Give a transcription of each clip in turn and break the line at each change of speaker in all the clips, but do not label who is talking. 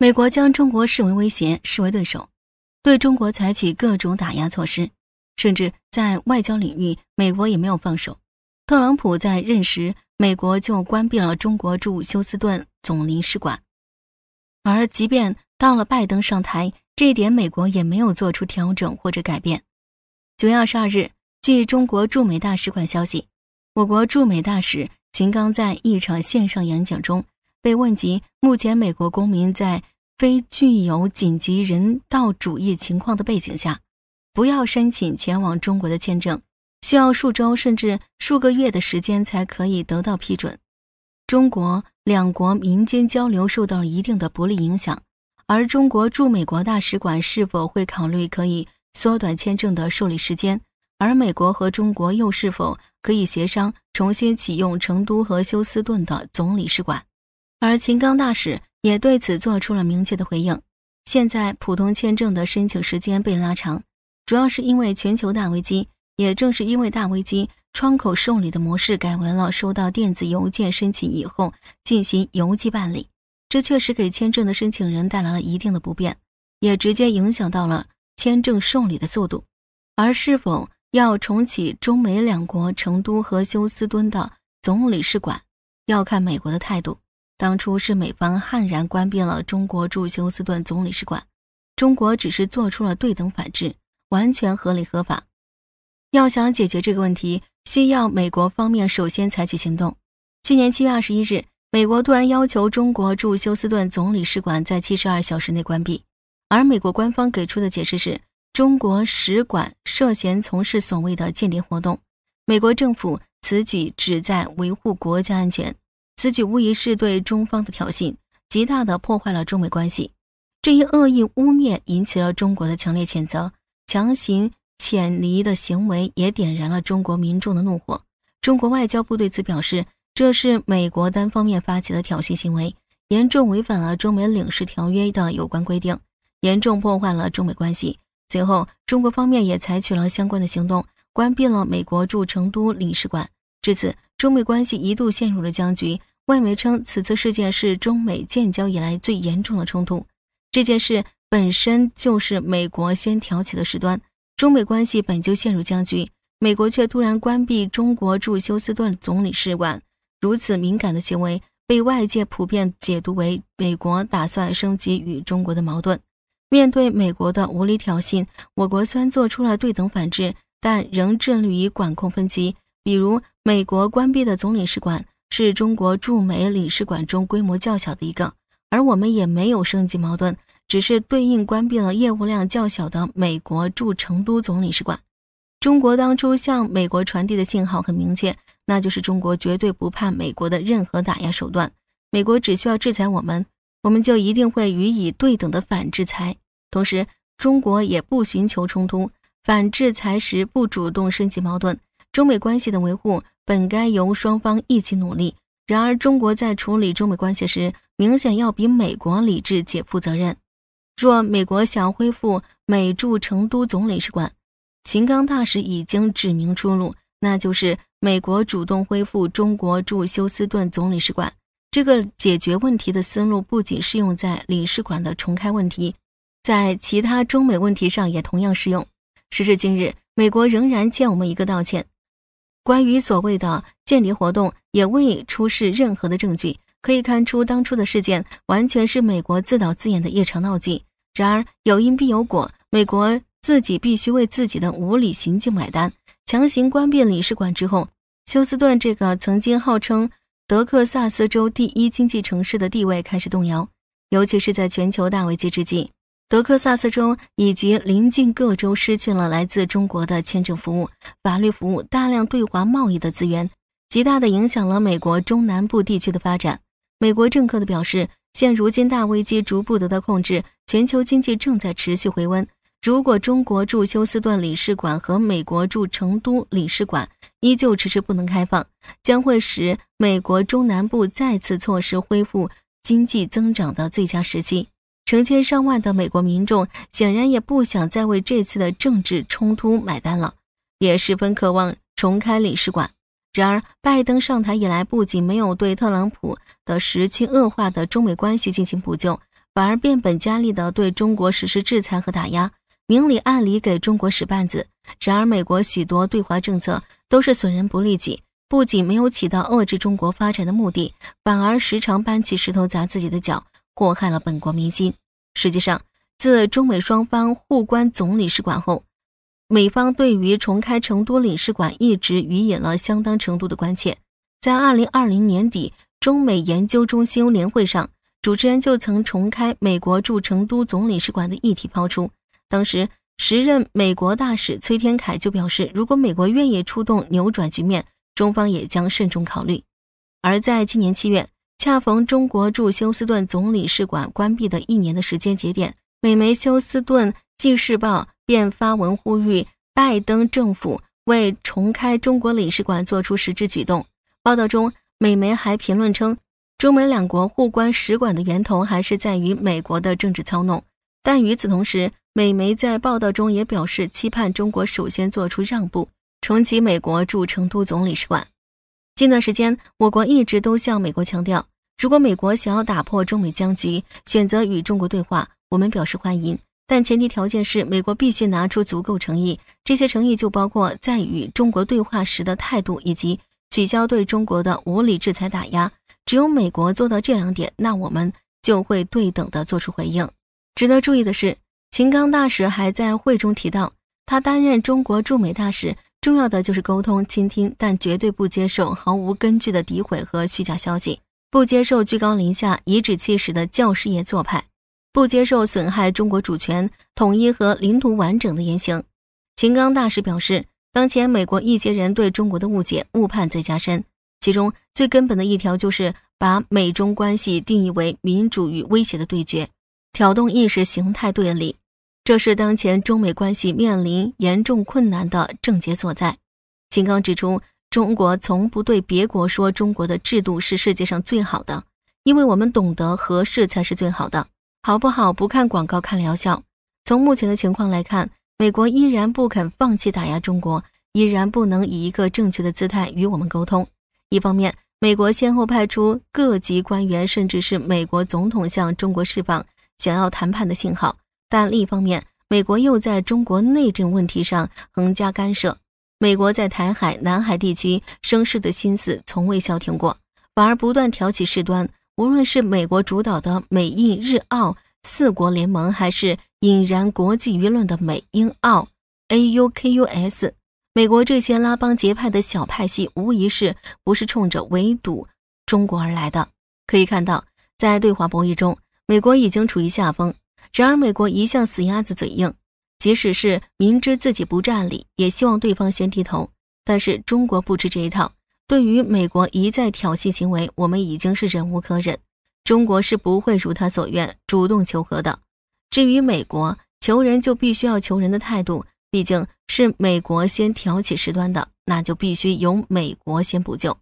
美国将中国视为威胁，视为对手，对中国采取各种打压措施，甚至在外交领域，美国也没有放手。特朗普在任时，美国就关闭了中国驻休斯顿总领事馆，而即便到了拜登上台，这一点美国也没有做出调整或者改变。九月二十二日，据中国驻美大使馆消息，我国驻美大使秦刚在一场线上演讲中。被问及，目前美国公民在非具有紧急人道主义情况的背景下，不要申请前往中国的签证，需要数周甚至数个月的时间才可以得到批准。中国两国民间交流受到了一定的不利影响，而中国驻美国大使馆是否会考虑可以缩短签证的受理时间？而美国和中国又是否可以协商重新启用成都和休斯顿的总领事馆？而秦刚大使也对此作出了明确的回应。现在普通签证的申请时间被拉长，主要是因为全球大危机，也正是因为大危机，窗口受理的模式改为了收到电子邮件申请以后进行邮寄办理。这确实给签证的申请人带来了一定的不便，也直接影响到了签证受理的速度。而是否要重启中美两国成都和休斯敦的总领事馆，要看美国的态度。当初是美方悍然关闭了中国驻休斯顿总领事馆，中国只是做出了对等反制，完全合理合法。要想解决这个问题，需要美国方面首先采取行动。去年七月二十一日，美国突然要求中国驻休斯顿总领事馆在七十二小时内关闭，而美国官方给出的解释是中国使馆涉嫌从事所谓的间谍活动，美国政府此举旨在维护国家安全。此举无疑是对中方的挑衅，极大的破坏了中美关系。这一恶意污蔑引起了中国的强烈谴责，强行遣离的行为也点燃了中国民众的怒火。中国外交部对此表示，这是美国单方面发起的挑衅行为，严重违反了中美领事条约的有关规定，严重破坏了中美关系。随后，中国方面也采取了相关的行动，关闭了美国驻成都领事馆。至此，中美关系一度陷入了僵局。外媒称，此次事件是中美建交以来最严重的冲突。这件事本身就是美国先挑起的事端。中美关系本就陷入僵局，美国却突然关闭中国驻休斯顿总领事馆，如此敏感的行为被外界普遍解读为美国打算升级与中国的矛盾。面对美国的无理挑衅，我国虽然做出了对等反制，但仍致力于管控分歧，比如美国关闭的总领事馆。是中国驻美领事馆中规模较小的一个，而我们也没有升级矛盾，只是对应关闭了业务量较小的美国驻成都总领事馆。中国当初向美国传递的信号很明确，那就是中国绝对不怕美国的任何打压手段，美国只需要制裁我们，我们就一定会予以对等的反制裁。同时，中国也不寻求冲突，反制裁时不主动升级矛盾。中美关系的维护本该由双方一起努力，然而中国在处理中美关系时，明显要比美国理智且负责任。若美国想恢复美驻成都总领事馆，秦刚大使已经指明出路，那就是美国主动恢复中国驻休斯顿总领事馆。这个解决问题的思路不仅适用在领事馆的重开问题，在其他中美问题上也同样适用。时至今日，美国仍然欠我们一个道歉。关于所谓的间谍活动，也未出示任何的证据，可以看出当初的事件完全是美国自导自演的一场闹剧。然而有因必有果，美国自己必须为自己的无理行径买单。强行关闭领事馆之后，休斯顿这个曾经号称德克萨斯州第一经济城市的地位开始动摇，尤其是在全球大危机之际。德克萨斯州以及邻近各州失去了来自中国的签证服务、法律服务、大量对华贸易的资源，极大的影响了美国中南部地区的发展。美国政客的表示，现如今大危机逐步得到控制，全球经济正在持续回温。如果中国驻休斯顿领事馆和美国驻成都领事馆依旧迟迟不能开放，将会使美国中南部再次错失恢复经济增长的最佳时机。成千上万的美国民众显然也不想再为这次的政治冲突买单了，也十分渴望重开领事馆。然而，拜登上台以来，不仅没有对特朗普的时期恶化的中美关系进行补救，反而变本加厉地对中国实施制裁和打压，明里暗里给中国使绊子。然而，美国许多对华政策都是损人不利己，不仅没有起到遏制中国发展的目的，反而时常搬起石头砸自己的脚。祸害了本国民心。实际上，自中美双方互关总领事馆后，美方对于重开成都领事馆一直予以了相当程度的关切。在二零二零年底中美研究中心联会上，主持人就曾重开美国驻成都总领事馆的议题抛出。当时，时任美国大使崔天凯就表示，如果美国愿意出动扭转局面，中方也将慎重考虑。而在今年七月。恰逢中国驻休斯顿总领事馆关闭的一年的时间节点，美媒《休斯顿纪事报》便发文呼吁拜登政府为重开中国领事馆做出实质举动。报道中，美媒还评论称，中美两国互关使馆的源头还是在于美国的政治操弄。但与此同时，美媒在报道中也表示，期盼中国首先做出让步，重启美国驻成都总领事馆。近段时间，我国一直都向美国强调，如果美国想要打破中美僵局，选择与中国对话，我们表示欢迎。但前提条件是，美国必须拿出足够诚意。这些诚意就包括在与中国对话时的态度，以及取消对中国的无理制裁打压。只有美国做到这两点，那我们就会对等的做出回应。值得注意的是，秦刚大使还在会中提到，他担任中国驻美大使。重要的就是沟通、倾听，但绝对不接受毫无根据的诋毁和虚假消息，不接受居高临下、颐指气使的教师爷做派，不接受损害中国主权、统一和领土完整的言行。秦刚大使表示，当前美国一些人对中国的误解、误判在加深，其中最根本的一条就是把美中关系定义为民主与威胁的对决，挑动意识形态对立。这是当前中美关系面临严重困难的症结所在。秦刚指出，中国从不对别国说中国的制度是世界上最好的，因为我们懂得合适才是最好的，好不好不看广告看疗效。从目前的情况来看，美国依然不肯放弃打压中国，依然不能以一个正确的姿态与我们沟通。一方面，美国先后派出各级官员，甚至是美国总统向中国释放想要谈判的信号。但另一方面，美国又在中国内政问题上横加干涉。美国在台海、南海地区生事的心思从未消停过，反而不断挑起事端。无论是美国主导的美印日澳四国联盟，还是引燃国际舆论的美英澳 AUKUS，美国这些拉帮结派的小派系，无疑是不是冲着围堵中国而来的。可以看到，在对华博弈中，美国已经处于下风。然而，美国一向死鸭子嘴硬，即使是明知自己不占理，也希望对方先低头。但是，中国不吃这一套。对于美国一再挑衅行为，我们已经是忍无可忍。中国是不会如他所愿主动求和的。至于美国求人，就必须要求人的态度，毕竟是美国先挑起事端的，那就必须由美国先补救。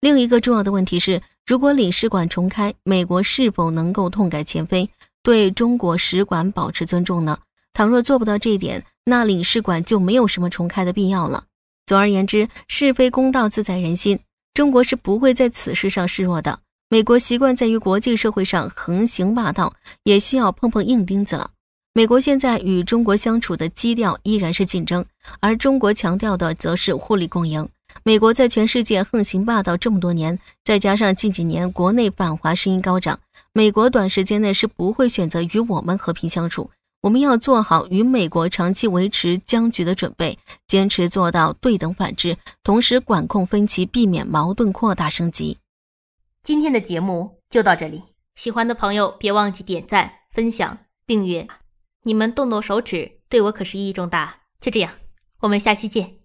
另一个重要的问题是，如果领事馆重开，美国是否能够痛改前非？对中国使馆保持尊重呢？倘若做不到这一点，那领事馆就没有什么重开的必要了。总而言之，是非公道自在人心，中国是不会在此事上示弱的。美国习惯在于国际社会上横行霸道，也需要碰碰硬钉子了。美国现在与中国相处的基调依然是竞争，而中国强调的则是互利共赢。美国在全世界横行霸道这么多年，再加上近几年国内反华声音高涨，美国短时间内是不会选择与我们和平相处。我们要做好与美国长期维持僵局的准备，坚持做到对等反制，同时管控分歧，避免矛盾扩大升级。今天的节目就到这里，喜欢的朋友别忘记点赞、分享、订阅。你们动动手指，对我可是意义重大。就这样，我们下期见。